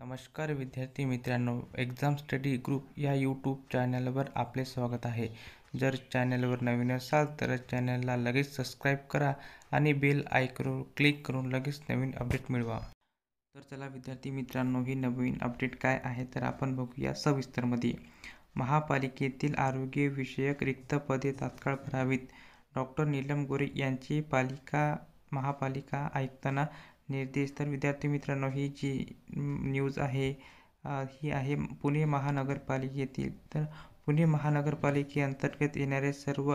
नमस्कार विद्यार्थी मित्रांनो एक्झाम स्टडी ग्रुप या यूट्यूब चॅनलवर आपले स्वागत आहे जर चॅनलवर नवीन असाल तर चॅनलला लगेच सबस्क्राईब करा आणि बेल आयकॉन क्लिक करून लगेच नवीन अपडेट मिळवा तर चला विद्यार्थी मित्रांनो ही नवीन अपडेट काय आहे तर आपण बघूया सविस्तरमध्ये महापालिकेतील आरोग्यविषयक रिक्त पदे तात्काळ भरावीत डॉक्टर नीलम गोरे यांची पालिका महापालिका आयुक्तांना निर्देश तर विद्यार्थी मित्रांनो ही जी न्यूज आहे ही आहे पुणे महानगरपालिकेतील तर पुणे महानगरपालिकेअंतर्गत येणारे सर्व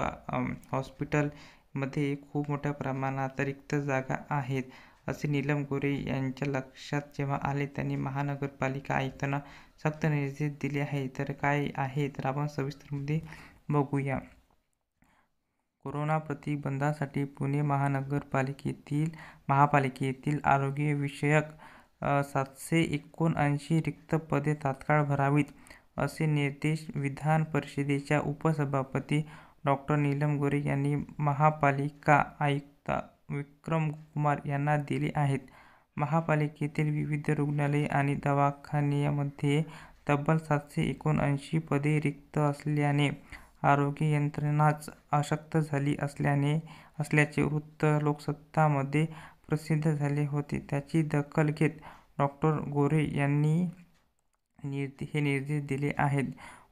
हॉस्पिटलमध्ये खूप मोठ्या प्रमाणात रिक्त जागा आहेत असे नीलम गोरे यांच्या लक्षात जेव्हा आले त्यांनी महानगरपालिका आयुक्तांना सक्त निर्देश दिले आहेत तर काय आहे तर आपण सविस्तरमध्ये बघूया कोरोना प्रतिबंधासाठी पुणे महानगरपालिकेतील महापालिकेतील आरोग्यविषयक सातशे एकोणऐंशी रिक्त पदे तात्काळ भरावीत असे निर्देश विधान परिषदेच्या उपसभापती डॉक्टर नीलम गोरे यांनी महापालिका आयुक्त विक्रम कुमार यांना दिले आहेत महापालिकेतील विविध रुग्णालये आणि दवाखान्यामध्ये तब्बल सातशे एकोणऐंशी पदे रिक्त असल्याने आरोग्य यंत्रणाच अशक्त झाली असल्याने असल्याचे वृत्त लोकसत्तामध्ये प्रसिद्ध झाले होते. त्याची दखल घेत डॉक्टर गोरे यांनी हे निर्देश दिले आहेत.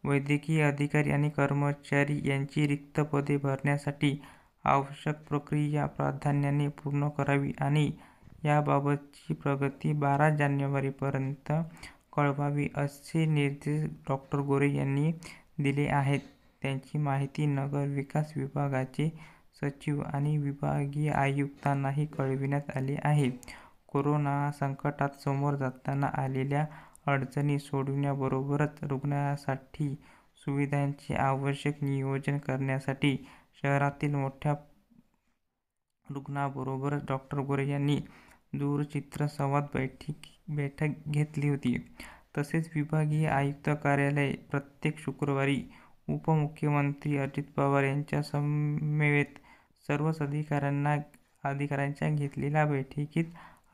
वैद्यकीय अधिकारी आणि कर्मचारी यांची रिक्त पदे भरण्यासाठी आवश्यक प्रक्रिया प्राधान्याने पूर्ण करावी आणि याबाबतची प्रगती बारा जानेवारीपर्यंत कळवावी, असे निर्देश डॉक्टर गोरे यांनी दिले आहेत. त्यांची माहिती नगर विकास विभागाचे सचिव आणि विभागीय आयुक्तांनाही कळविण्यात आले आहे. कोरोना संकटात समोर जाताना आलेल्या अडचणी सोडवण्याबरोबरच रुग्णासाठी सुविधांचे आवश्यक नियोजन करण्यासाठी शहरातील मोठ्या रुग्णाबरोबरच डॉक्टर गोरे यांनी दूरचित्रसंवाद बैठक घेतली होती. तसेच विभागीय आयुक्त कार्यालय प्रत्येक शुक्रवारी उपमुख्यमंत्री अजित पवार यांच्या समवेत सर्वच अधिकाऱ्यांना अधिकाऱ्यांच्या घेतलेल्या बैठकीत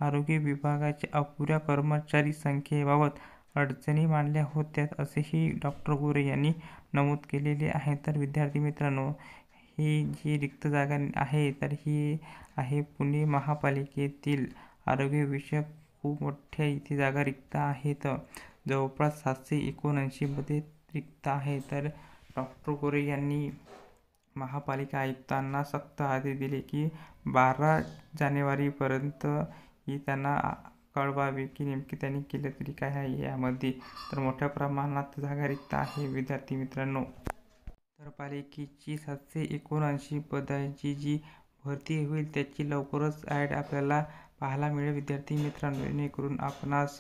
आरोग्य विभागाच्या अपुऱ्या कर्मचारी संख्येबाबत अडचणी मांडल्या होत्या असेही डॉक्टर गोरे यांनी नमूद केलेले आहे तर विद्यार्थी मित्रांनो ही जी रिक्त जागा आहे तर ही आहे पुणे महापालिकेतील आरोग्यविषयक खूप मोठ्या इथे जागा रिक्त आहेत जवळपास सातशे एकोणऐंशीमध्ये रिक्त आहे तर डॉक्टर गोरे यांनी महापालिका आयुक्तांना सक्त आदेश दिले की बारा जानेवारीपर्यंत ही त्यांना कळवावे की नेमकी त्यांनी केलं तरी काय आहे यामध्ये तर मोठ्या प्रमाणात जागा रिक्त आहे विद्यार्थी मित्रांनो तर पालिकेची सातशे एकोणऐंशी पदांची जी भरती होईल त्याची लवकरच ॲड आपल्याला पाहायला मिळेल विद्यार्थी मित्रांनो जेणेकरून आपणास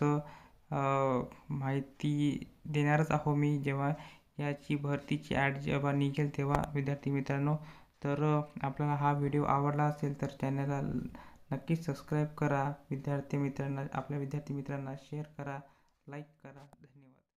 माहिती देणारच आहो मी जेव्हा याची भरतीची ॲड जेव्हा निघेल तेव्हा विद्यार्थी मित्रांनो तर आपल्याला हा व्हिडिओ आवडला असेल तर चॅनलला नक्की सबस्क्राईब करा विद्यार्थी मित्रांना आपल्या विद्यार्थी मित्रांना शेअर करा लाईक करा धन्यवाद